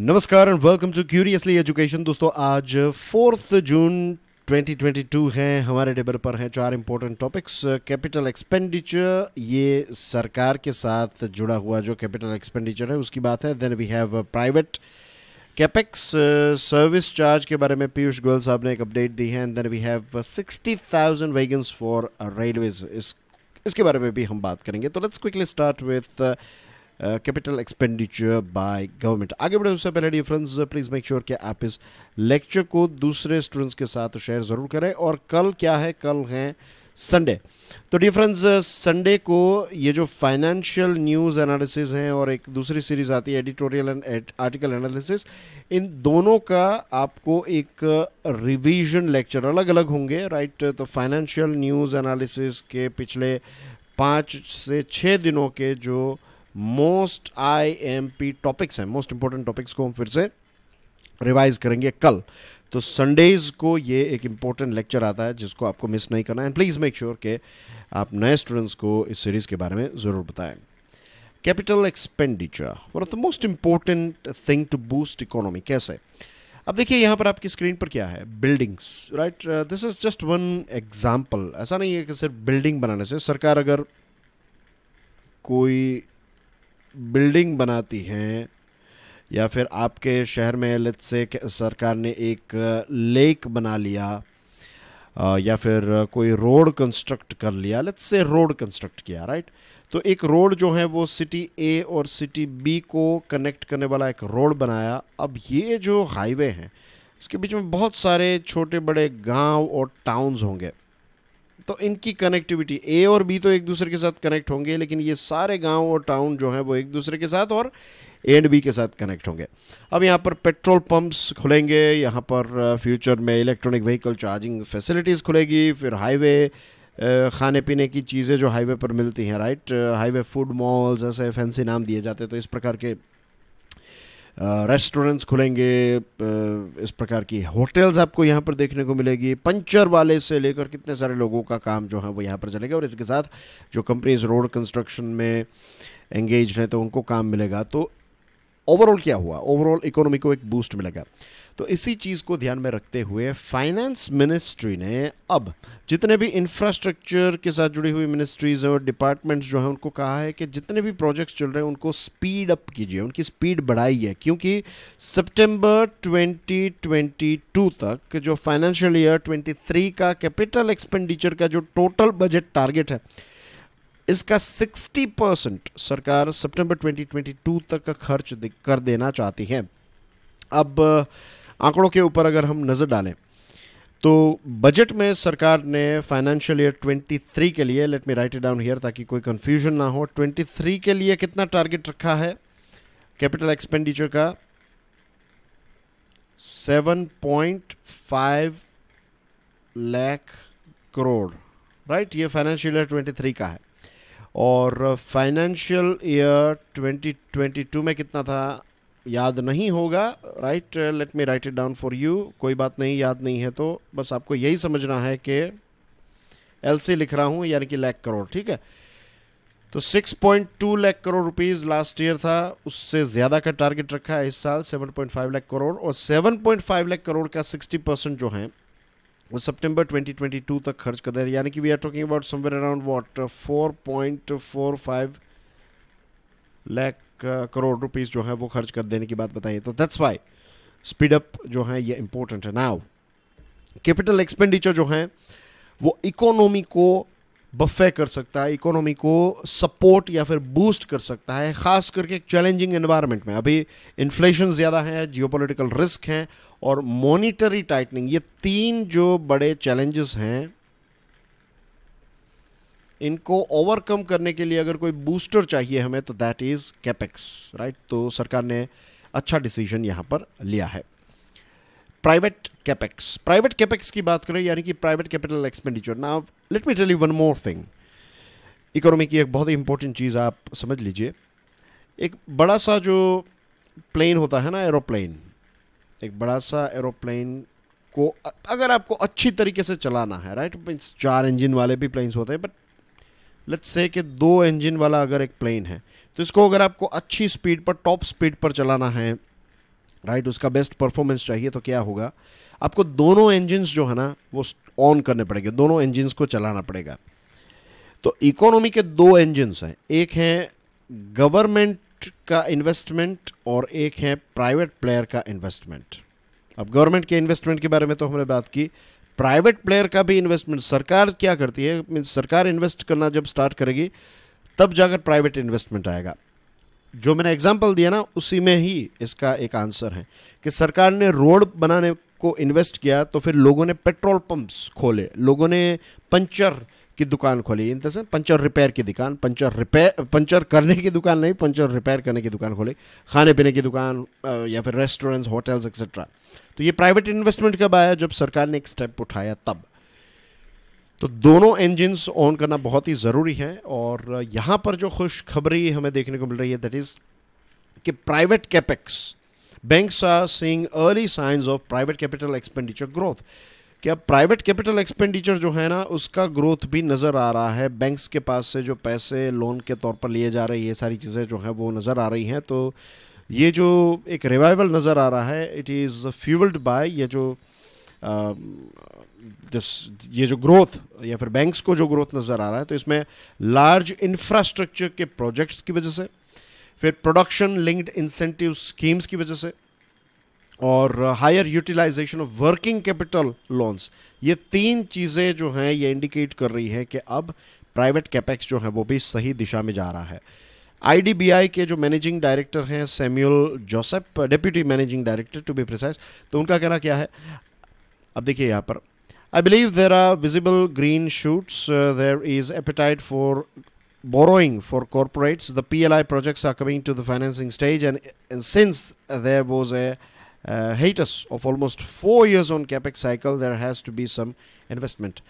नमस्कार and welcome to Curiously Education दोस्तों आज फोर्थ जून 2022 हैं हमारे टेबल पर हैं चार इंपॉर्टेंट टॉपिक्स कैपिटल एक्सपेंडिचर ये सरकार के साथ जुड़ा हुआ जो कैपिटल एक्सपेंडिचर है उसकी बात है then we have private capex service charge के बारे में पीयूष गोयल साहब ने एक अपडेट दी है and then we have sixty thousand wagons for railways इस इसके बारे में भी हम बात करेंगे तो let's quickly start with capital expenditure by government आगे बढ़े उससे पहले डिफ्रेंस प्लीज़ मेक श्योर कि आप इस लेक्चर को दूसरे स्टूडेंट्स के साथ शेयर ज़रूर करें और कल क्या है कल हैं संडे तो डिफरेंस संडे uh, को ये जो फाइनेंशियल न्यूज़ एनालिसिस हैं और एक दूसरी सीरीज़ आती है एडिटोरियल एंड आर्टिकल एनालिसिस इन दोनों का आपको एक रिवीजन लेक्चर अलग अलग होंगे राइट uh, तो फाइनेंशियल न्यूज़ एनालिसिस के पिछले पाँच से छः दिनों के जो uh, most I M P topics हैं मोस्ट इंपॉर्टेंट टॉपिक्स को हम फिर से रिवाइज करेंगे कल तो संडेज को ये एक इंपॉर्टेंट लेक्चर आता है जिसको आपको मिस नहीं करना है एंड प्लीज़ मेक श्योर के आप नए स्टूडेंट्स को इस सीरीज़ के बारे में ज़रूर बताएं capital expenditure one of the most important thing to boost economy कैसे अब देखिए यहाँ पर आपकी स्क्रीन पर क्या है buildings right this is just one example ऐसा नहीं है कि सिर्फ बिल्डिंग बनाने से सरकार अगर कोई बिल्डिंग बनाती हैं या फिर आपके शहर में लत से सरकार ने एक लेक बना लिया या फिर कोई रोड कंस्ट्रक्ट कर लिया लत से रोड कंस्ट्रक्ट किया राइट तो एक रोड जो है वो सिटी ए और सिटी बी को कनेक्ट करने वाला एक रोड बनाया अब ये जो हाईवे हैं इसके बीच में बहुत सारे छोटे बड़े गांव और टाउन्स होंगे तो इनकी कनेक्टिविटी ए और बी तो एक दूसरे के साथ कनेक्ट होंगे लेकिन ये सारे गांव और टाउन जो हैं वो एक दूसरे के साथ और ए एंड बी के साथ कनेक्ट होंगे अब यहाँ पर पेट्रोल पंप्स खुलेंगे यहाँ पर फ्यूचर uh, में इलेक्ट्रॉनिक व्हीकल चार्जिंग फैसिलिटीज़ खुलेगी फिर हाईवे uh, खाने पीने की चीज़ें जो हाईवे पर मिलती हैं राइट हाईवे फूड मॉल्स ऐसे फैंसी नाम दिए जाते हैं तो इस प्रकार के रेस्टोरेंट्स खुलेंगे इस प्रकार की होटल्स आपको यहाँ पर देखने को मिलेगी पंचर वाले से लेकर कितने सारे लोगों का काम जो है वो यहाँ पर चलेगा और इसके साथ जो कंपनीज रोड कंस्ट्रक्शन में एंगेज हैं तो उनको काम मिलेगा तो ओवरऑल क्या हुआ ओवरऑल इकोनॉमी को एक बूस्ट मिलेगा तो इसी चीज़ को ध्यान में रखते हुए फाइनेंस मिनिस्ट्री ने अब जितने भी इंफ्रास्ट्रक्चर के साथ जुड़ी हुई मिनिस्ट्रीज और डिपार्टमेंट्स जो हैं उनको कहा है कि जितने भी प्रोजेक्ट्स चल रहे हैं उनको स्पीड अप कीजिए उनकी स्पीड बढ़ाइए क्योंकि सितंबर 2022 तक जो फाइनेंशियल ईयर 23 का कैपिटल एक्सपेंडिचर का जो टोटल बजट टारगेट है इसका 60 परसेंट सरकार सितंबर 2022 तक का खर्च कर देना चाहती है अब आंकड़ों के ऊपर अगर हम नज़र डालें तो बजट में सरकार ने फाइनेंशियल ईयर 23 के लिए let me write it down here ताकि कोई कंफ्यूजन ना हो 23 के लिए कितना टारगेट रखा है कैपिटल एक्सपेंडिचर का 7.5 लाख करोड़ राइट ये फाइनेंशियल ईयर 23 का है और फाइनेंशियल ईयर 2022 में कितना था याद नहीं होगा right let me write it down for you कोई बात नहीं याद नहीं है तो बस आपको यही समझना है कि एल सी लिख रहा हूँ यानी कि लैख करोड़ ठीक है तो 6.2 lakh crore rupees last year था उससे ज़्यादा का टारगेट रखा है इस साल 7.5 लाख करोड़ और 7.5 लाख करोड़ का 60 परसेंट जो है सितंबर 2022 तक खर्च कर दे यानी कि we are talking about somewhere around what 4.45 lakh crore rupees जो है वो खर्च कर देने की बात बताइए तो दैट्स वाई स्पीड अप जो है ये इंपॉर्टेंट है नाउ कैपिटल एक्सपेंडिचर जो है वो इकोनॉमी को बफे कर सकता है इकोनॉमी को सपोर्ट या फिर बूस्ट कर सकता है ख़ास करके एक चैलेंजिंग एनवायरनमेंट में अभी इन्फ्लेशन ज़्यादा है जियोपॉलिटिकल रिस्क हैं और मॉनिटरी टाइटनिंग ये तीन जो बड़े चैलेंजेस हैं इनको ओवरकम करने के लिए अगर कोई बूस्टर चाहिए हमें तो दैट इज़ कैपेक्स राइट तो सरकार ने अच्छा डिसीजन यहाँ पर लिया है प्राइवेट कैपेक्स प्राइवेट कैपेक्स की बात करें यानी कि प्राइवेट कैपिटल एक्सपेंडिचर ना let me tell you one more thing economy की एक बहुत ही इंपॉर्टेंट चीज़ आप समझ लीजिए एक बड़ा सा जो प्लेन होता है ना एरोप्लेन एक बड़ा सा एरोप्लेन को अगर आपको अच्छी तरीके से चलाना है राइट मीन्स चार इंजन वाले भी प्लेन्स होते हैं बट लेट्स से कि दो इंजन वाला अगर एक प्लेन है तो इसको अगर आपको अच्छी स्पीड पर टॉप स्पीड पर चलाना है राइट उसका बेस्ट परफॉर्मेंस चाहिए तो क्या होगा आपको दोनों इंजिनस जो है ना वो ऑन करने पड़ेंगे दोनों इंजिनस को चलाना पड़ेगा तो इकोनॉमी के दो इंजिनस हैं एक हैं गवर्नमेंट का इन्वेस्टमेंट और एक है प्राइवेट प्लेयर का इन्वेस्टमेंट अब गवर्नमेंट के इन्वेस्टमेंट के बारे में तो हमने बात की प्राइवेट प्लेयर का भी इन्वेस्टमेंट सरकार क्या करती है सरकार इन्वेस्ट करना जब स्टार्ट करेगी तब जाकर प्राइवेट इन्वेस्टमेंट आएगा जो मैंने एग्जाम्पल दिया ना उसी में ही इसका एक आंसर है कि सरकार ने रोड बनाने को इन्वेस्ट किया तो फिर लोगों ने पेट्रोल पंप्स खोले लोगों ने पंचर की दुकान खोली इन तरह पंचर रिपेयर की दुकान पंचर रिपेयर पंचर करने की दुकान नहीं पंचर रिपेयर करने की दुकान खोली खाने पीने की दुकान या फिर रेस्टोरेंट्स होटल्स एक्सेट्रा तो ये प्राइवेट इन्वेस्टमेंट कब आया जब सरकार ने एक स्टेप उठाया तब तो दोनों इंजिनस ऑन करना बहुत ही ज़रूरी है और यहाँ पर जो खुशखबरी हमें देखने को मिल रही है दैट इज़ कि private capex banks are seeing early signs of private capital expenditure growth क्या प्राइवेट कैपिटल एक्सपेंडिचर जो है ना उसका ग्रोथ भी नज़र आ रहा है बैंक्स के पास से जो पैसे लोन के तौर पर लिए जा रहे हैं ये सारी चीज़ें जो हैं वो नज़र आ रही हैं तो ये जो एक रिवाइवल नज़र आ रहा है इट इज़ फ्यूल्ड बाय ये जो दिस ये जो ग्रोथ या फिर बैंक्स को जो ग्रोथ नज़र आ रहा है तो इसमें लार्ज इंफ्रास्ट्रक्चर के प्रोजेक्ट्स की वजह से फिर प्रोडक्शन लिंक्ड इंसेंटिव स्कीम्स की वजह से और higher utilisation of working capital loans ये तीन चीज़ें जो हैं ये इंडिकेट कर रही है कि अब प्राइवेट कैपेक्स जो है वो भी सही दिशा में जा रहा है आईडीबीआई के जो मैनेजिंग डायरेक्टर हैं Samuel Joseph deputy managing director to be precise तो उनका कहना क्या है अब देखिए यहाँ पर I believe there are visible green shoots. Uh, there is appetite for borrowing for corporates. The PLI projects are coming to the financing stage, and, and since there was a uh, hiatus of almost four years on capex cycle, there has to be some investment.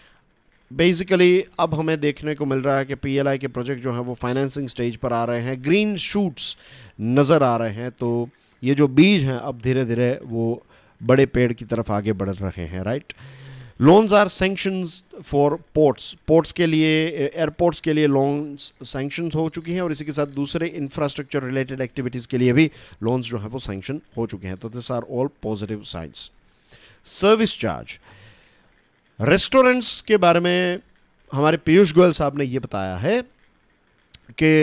Basically अब हमें देखने को मिल रहा है कि PLI के project जो हैं वो फाइनेंसिंग स्टेज पर आ रहे हैं ग्रीन शूट्स नज़र आ रहे हैं तो ये जो बीज हैं अब धीरे धीरे वो बड़े पेड़ की तरफ आगे बढ़ रहे हैं right right? Loans are sanctions for ports ports के लिए एयरपोर्ट्स के लिए लोन्स सेंक्शन हो चुके हैं और इसी के साथ दूसरे इंफ्रास्ट्रक्चर रिलेटेड एक्टिविटीज़ के लिए भी लोन्स जो है वो सेंक्शन हो चुके हैं तो this are all positive signs service charge restaurants के बारे में हमारे पीयूष गोयल साहब ने ये बताया है कि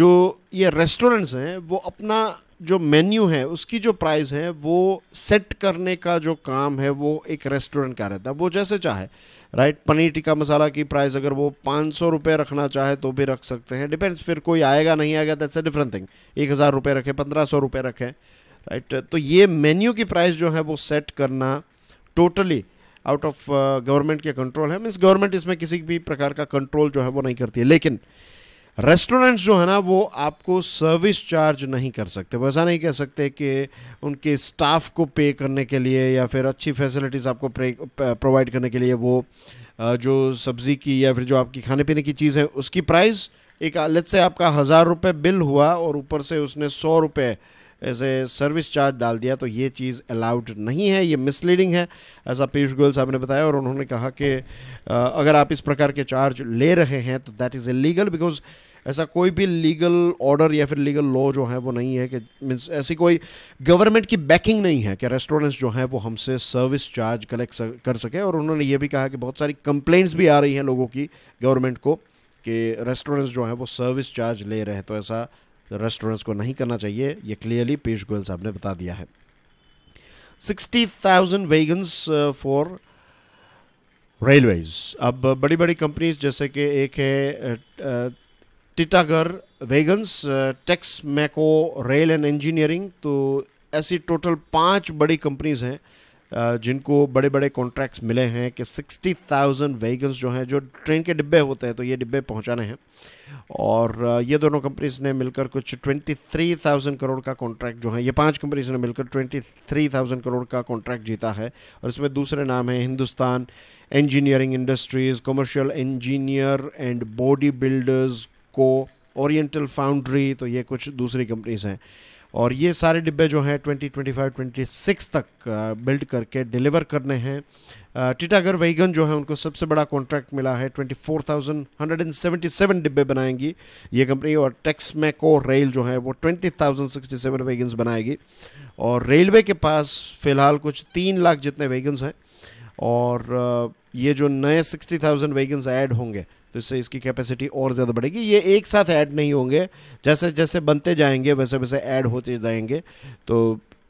जो ये रेस्टोरेंट्स हैं वो अपना जो मेन्यू है उसकी जो प्राइस है वो सेट करने का जो काम है वो एक रेस्टोरेंट का रहता है वो जैसे चाहे राइट पनीर टिक्का मसाला की प्राइस अगर वो पाँच सौ रुपये रखना चाहे तो भी रख सकते हैं डिपेंड्स फिर कोई आएगा नहीं आएगा दैट्स अ डिफरेंट थिंग एक हज़ार रुपये रखें पंद्रह सौ रुपये रखें राइट तो ये मेन्यू की प्राइस जो है वो सेट करना टोटली आउट ऑफ गवर्नमेंट के कंट्रोल है मीन्स गवर्नमेंट इसमें किसी भी प्रकार का कंट्रोल जो है वो नहीं करती है लेकिन रेस्टोरेंट्स जो है ना वो आपको सर्विस चार्ज नहीं कर सकते वो ऐसा नहीं कह सकते कि उनके स्टाफ को पे करने के लिए या फिर अच्छी फैसिलिटीज़ आपको प्रोवाइड करने के लिए वो जो सब्ज़ी की या फिर जो आपकी खाने पीने की चीज़ है उसकी प्राइस एक लेट से आपका हज़ार रुपये बिल हुआ और ऊपर से उसने सौ रुपये ऐसे सर्विस चार्ज डाल दिया तो ये चीज़ अलाउड नहीं है ये मिसलीडिंग है ऐसा पीयूष गोयल साहब ने बताया और उन्होंने कहा कि अगर आप इस प्रकार के चार्ज ले रहे हैं तो that is illegal because ऐसा कोई भी लीगल ऑर्डर या फिर लीगल लॉ जो है वो नहीं है कि मीन्स ऐसी कोई गवर्नमेंट की बैकिंग नहीं है कि रेस्टोरेंट्स जो हैं वो हमसे सर्विस चार्ज कलेक्ट कर सके और उन्होंने ये भी कहा कि बहुत सारी कंप्लेंट्स भी आ रही हैं लोगों की गवर्नमेंट को कि रेस्टोरेंट्स जो हैं वो सर्विस चार्ज ले रहे हैं तो ऐसा रेस्टोरेंट्स को नहीं करना चाहिए ये क्लियरली पीयूष गोयल साहब ने बता दिया है sixty thousand wagons for railways अब बड़ी बड़ी कंपनीज जैसे कि एक है uh, uh, Titagarh wagons Texmaco rail and engineering तो ऐसी टोटल पांच बड़ी कंपनीज़ हैं uh, जिनको बड़े बड़े कॉन्ट्रैक्ट्स मिले हैं कि सिक्सटी थाउजेंड वेगन्स जो हैं जो ट्रेन के डिब्बे होते हैं तो ये डिब्बे पहुंचाने हैं और uh, ये दोनों कंपनीज ने मिलकर कुछ ट्वेंटी थ्री थाउजेंड करोड़ का कॉन्ट्रैक्ट जो है ये पांच कंपनीज ने मिलकर ट्वेंटी थ्री थाउजेंड करोड़ का कॉन्ट्रैक्ट जीता है और इसमें दूसरे नाम हैं Hindustan engineering industries commercial engineer and body builders को ओरिएंटल फाउंड्री तो ये कुछ दूसरी कंपनीज हैं और ये सारे डिब्बे जो हैं 2025 26 तक बिल्ड करके डिलीवर करने हैं टिटागर वेगन जो है उनको सबसे बड़ा कॉन्ट्रैक्ट मिला है 24,177 डिब्बे बनाएंगी ये कंपनी और टेक्स मैको रेल जो है वो 20,067 वेगन्स बनाएगी और रेलवे के पास फ़िलहाल कुछ तीन लाख जितने वेगन्स हैं और ये जो नए थाउजेंड वेगन्स ऐड होंगे तो इससे इसकी कैपेसिटी और ज़्यादा बढ़ेगी ये एक साथ ऐड नहीं होंगे जैसे जैसे बनते जाएंगे वैसे वैसे ऐड होते जाएंगे तो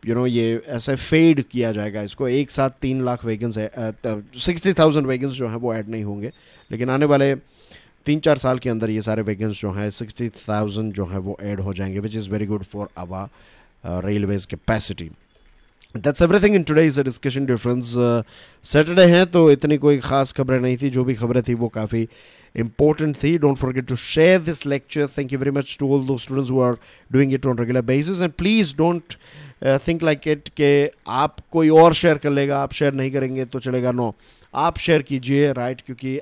यू you नो know, ये ऐसे फेड किया जाएगा इसको एक साथ तीन lakh wagons sixty thousand wagons जो हैं वो ऐड नहीं होंगे लेकिन आने वाले तीन चार साल के अंदर ये सारे वेगन्स जो हैं सिक्सटी थाउजेंड जो हैं वो ऐड हो जाएंगे which is very good for our railways capacity that's everything in today is a discussion difference Saturday हैं तो इतनी कोई ख़ास खबरें नहीं थी जो भी खबरें थी वो काफ़ी इंपॉर्टेंट थी don't forget to share this lecture thank you very much to all those students who are doing it on regular basis and please don't think like it के आप कोई और शेयर कर लेगा आप शेयर नहीं करेंगे तो चलेगा नो आप शेयर कीजिए राइट क्योंकि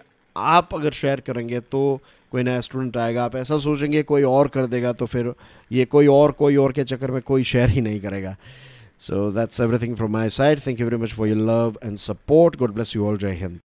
आप अगर शेयर करेंगे तो कोई नया स्टूडेंट आएगा आप ऐसा सोचेंगे कोई और कर देगा तो फिर ये कोई और कोई और के चक्कर में कोई शेयर ही नहीं करेगा So that's everything from my side. Thank you very much for your love and support. God bless you all. Jai Hind.